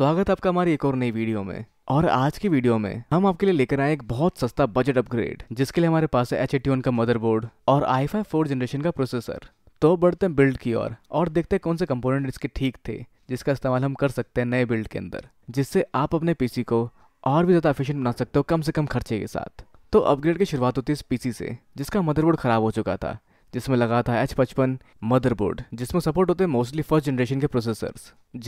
स्वागत है आपका हमारी एक और नई वीडियो में और आज की वीडियो में हम आपके लिए लेकर आए एक बहुत सस्ता बजट अपग्रेड जिसके लिए हमारे पास है एच का मदरबोर्ड और आई फाइव फोर जनरेशन का प्रोसेसर तो बढ़ते हैं बिल्ड की ओर और, और देखते हैं कौन से कंपोनेंट इसके ठीक थे जिसका इस्तेमाल हम कर सकते हैं नए बिल्ड के अंदर जिससे आप अपने पीसी को और भी ज़्यादा एफिशियंट बना सकते हो कम से कम खर्चे के साथ तो अपग्रेड की शुरुआत होती है इस पीसी से जिसका मदरबोर्ड ख़राब हो चुका था जिसमें लगा था एच पचपन मदरबोर्ड जिसमें सपोर्ट होते हैं मोस्टली फर्स्ट जनरेशन के प्रोसेसर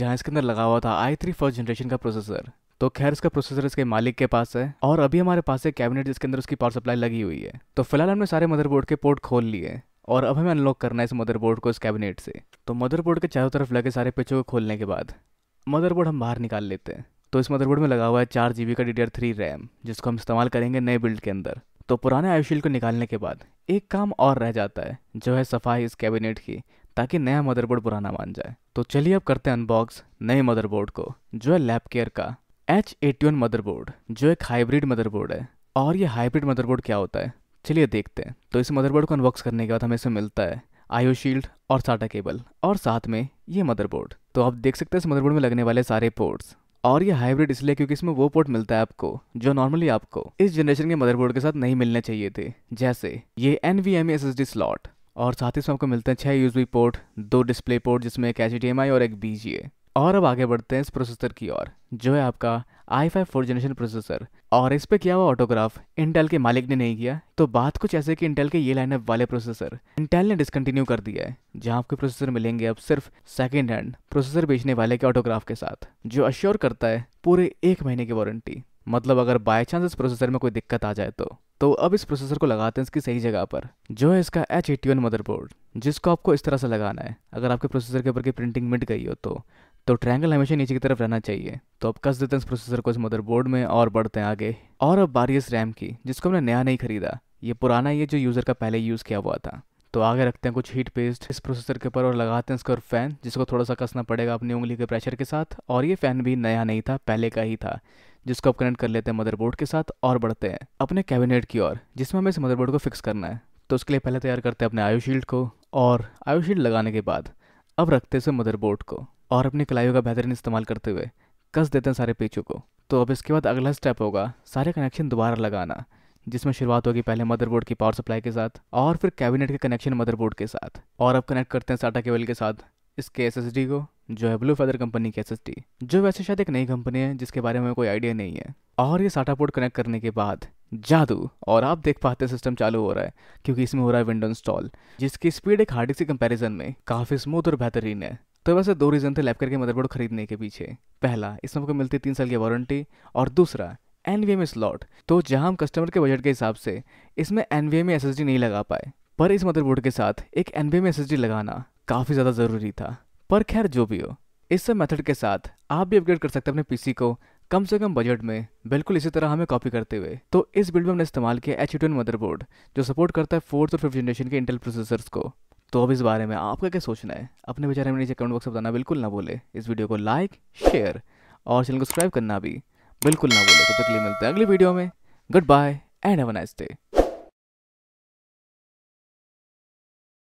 जहाँ इसके अंदर लगा हुआ था आई थ्री फर्स्ट जनरेशन का प्रोसेसर तो खैर इसका प्रोसेसर इसके मालिक के पास है और अभी हमारे पास है कैबिनेट जिसके अंदर उसकी पावर सप्लाई लगी हुई है तो फिलहाल हमने सारे मदरबोर्ड के पोर्ट खोल लिए और अब हमें अनलॉक करना है इस मदरबोर्ड को इस कैबिनेट से तो मदरबोर्ड के चारों तरफ लगे सारे पिचों को खोलने के बाद मदरबोर्ड हम बाहर निकाल लेते हैं तो इस मदरबोर्ड में लगा हुआ है चार जी का D D R three RAM जिसको हम इस्तेमाल करेंगे नए बिल्ड के अंदर तो पुराने आयुशील को निकालने के बाद एक काम और रह जाता है जो है सफाई इस कैबिनेट की ताकि नया मदरबोर्ड पुराना मान जाए तो चलिए अब करते हैं अनबॉक्स नए मदरबोर्ड को जो है लैब केयर का एच एटी वन मदरबोर्ड जो एक हाइब्रिड मदरबोर्ड है और ये हाइब्रिड मदरबोर्ड क्या होता है चलिए देखते हैं तो इस मदरबोर्ड को अनबॉक्स करने के बाद हमें इसमें मिलता है आयो शील्ड और साटा केबल और साथ में ये मदरबोर्ड तो आप देख सकते हैं इस मदरबोर्ड में लगने वाले सारे पोर्ट्स और ये हाइब्रिड इसलिए क्योंकि इसमें वो पोर्ट मिलता है आपको जो नॉर्मली आपको इस जनरेशन के मदरबोर्ड के साथ नहीं मिलने चाहिए थे जैसे ये N V M S S D slot और साथ ही इसमें आपको मिलते हैं यूज बी पोर्ट दो डिस्प्ले पोर्ट जिसमें एक एच डी एम आई और एक बी जी ए और अब आगे बढ़ते हैं इस प्रोसेसर की ओर जो है आपका I five four generation processor और इस पे किया हुआ ऑटोग्राफ इंटेल के मालिक ने नहीं किया तो बात कुछ ऐसे कि इंटेल के ये लाइनअप वाले प्रोसेसर इंटेल ने डिसकंटिन्यू कर दिया है जहां आपके प्रोसेसर मिलेंगे अब सिर्फ सेकेंड हैंड प्रोसेसर बेचने वाले के ऑटोग्राफ के साथ जो अश्योर करता है पूरे एक महीने की वारंटी मतलब अगर बाय चांस इस प्रोसेसर में कोई दिक्कत आ जाए तो तो अब इस प्रोसेसर को लगाते हैं इसकी सही जगह पर जो है इसका एच एट्टी मदरबोर्ड जिसको आपको इस तरह से लगाना है अगर आपके प्रोसेसर के ऊपर की प्रिंटिंग मिट गई हो तो तो ट्रायंगल हमेशा नीचे की तरफ रहना चाहिए तो अब कस देते हैं इस प्रोसेसर को इस मदरबोर्ड में और बढ़ते हैं आगे और अब बारी इस रैम की जिसको हमने नया नहीं खरीदा ये पुराना ये जो यूज़र का पहले यूज़ किया हुआ था तो आगे रखते हैं कुछ हीट पेस्ट इस प्रोसेसर के ऊपर और लगाते हैं इसका फैन जिसको थोड़ा सा कसना पड़ेगा अपनी उंगली के प्रेशर के साथ और ये फैन भी नया नहीं था पहले का ही था जिसको आप कनेक्ट कर लेते हैं मदरबोर्ड के साथ और बढ़ते हैं अपने कैबिनेट की ओर जिसमें हमें इस मदरबोर्ड को फिक्स करना है तो उसके लिए पहले तैयार करते हैं अपने आयुशील्ड को और आयुशील्ड लगाने के बाद अब रखते हैं इसे मदरबोर्ड को और अपनी कलाइयों का बेहतरीन इस्तेमाल करते हुए कस देते हैं सारे पेचों को तो अब इसके बाद अगला स्टेप होगा सारे कनेक्शन दोबारा लगाना जिसमें शुरुआत होगी पहले मदरबोर्ड की पावर सप्लाई के साथ और फिर कैबिनेट के कनेक्शन मदरबोर्ड के साथ और अब कनेक्ट करते हैं साटा केबल के साथ इसके एस को जो है ब्लू फेदर कंपनी की एस जो वैसे शायद एक नई कंपनी है जिसके बारे में कोई आइडिया नहीं है और ये साटा पोर्ट कनेक्ट करने के बाद जादू और आप देख पाते हैं सिस्टम चालू हो रहा है क्योंकि इसमें हो रहा है विंडो इंस्टॉल जिसकी स्पीड एक हार्ड डिस्क के कंपैरिजन में काफ़ी स्मूथ और बेहतरीन है तो वैसे दो रीज़न थे लैपकर के मदरबोर्ड खरीदने के पीछे पहला इसमें आपको मिलती तीन साल की वारंटी और दूसरा एन वी एम स्लॉट तो जहाँ हम कस्टमर के बजट के हिसाब से इसमें N V M S S D नहीं लगा पाए पर इस मदरबोर्ड के साथ एक N V M S S D लगाना काफ़ी ज़्यादा ज़रूरी था पर खैर जो भी हो इस सब मेथड के साथ आप भी अपग्रेड कर सकते हैं अपने पीसी को कम से कम बजट में बिल्कुल इसी तरह हमें कॉपी करते हुए तो इस बिल्ड में हमने इस्तेमाल किया एच मदरबोर्ड जो सपोर्ट करता है फोर्थ और फिफ्थ जनरेशन के इंटेल प्रोसेसर्स को तो अब इस बारे में आपका क्या सोचना है अपने विचार हमें नीचे कमेंट बॉक्स में बताना बिल्कुल ना बोले इस वीडियो को लाइक शेयर और चैनल को सब्सक्राइब करना भी बिल्कुल ना बोले तो तक तो मिलते हैं अगली वीडियो में good bye and have a nice day